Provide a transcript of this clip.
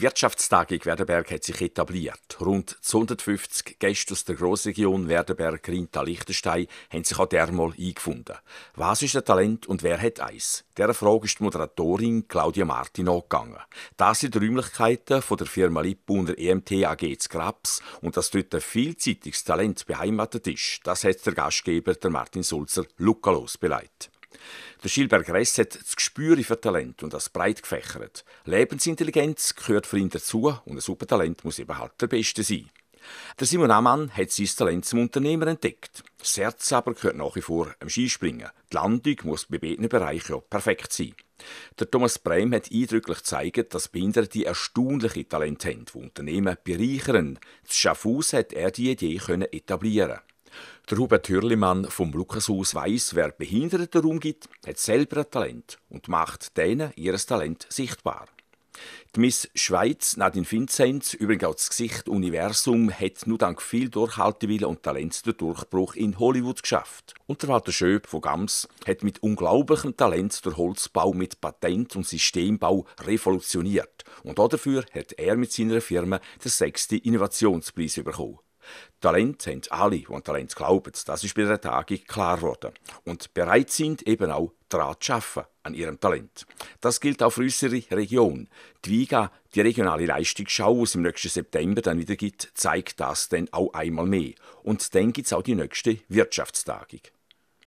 Die Wirtschaftstagung in Werdenberg hat sich etabliert. Rund 250 Gäste aus der Grossregion Werdenberg, Rinta, Liechtenstein haben sich auch dermal eingefunden. Was ist ein Talent und wer hat eins? Dieser Frage ist die Moderatorin Claudia Martin angegangen. Das sind die Räumlichkeiten von der Firma Lippuner EMT AG zu Grabs und dass dort ein vielseitiges Talent beheimatet ist, das hat der Gastgeber der Martin Sulzer lukalos beleidigt. Der Schilberg Ress hat das Gespür für Talent und das breit gefächert. Lebensintelligenz gehört für ihn dazu und ein super Talent muss eben halt der Beste sein. Der Simon Amann hat sein Talent zum Unternehmer entdeckt. Das Herz aber gehört nach wie vor am Skispringen. Die Landung muss bei beiden Bereichen ja perfekt sein. Der Thomas Brehm hat eindrücklich gezeigt, dass Behinderte erstaunliche Talente haben, die Unternehmen bereichern. Zu Schaffhausen hat er die Idee etablieren der Hubert Hürlimann vom Lukashaus weiss, wer Behinderten Raum gibt, hat selber ein Talent und macht denen ihr Talent sichtbar. Die Miss Schweiz, Nadine Vinzenz, übrigens auch das Gesicht Universum, hat nur dank viel Durchhaltewille und Talent den Durchbruch in Hollywood geschafft. Und der Walter Schöb von Gams hat mit unglaublichem Talent den Holzbau mit Patent und Systembau revolutioniert. Und dafür hat er mit seiner Firma den sechsten Innovationspreis bekommen. Talent haben alle, die an Talent glauben. Das ist bei der Tagung klar geworden. Und bereit sind, eben auch daran zu arbeiten, an ihrem Talent. Das gilt auch für unsere Region. Die WIGA, die regionale Leistungsschau, die es im nächsten September dann wieder gibt, zeigt das dann auch einmal mehr. Und dann gibt es auch die nächste Wirtschaftstagung.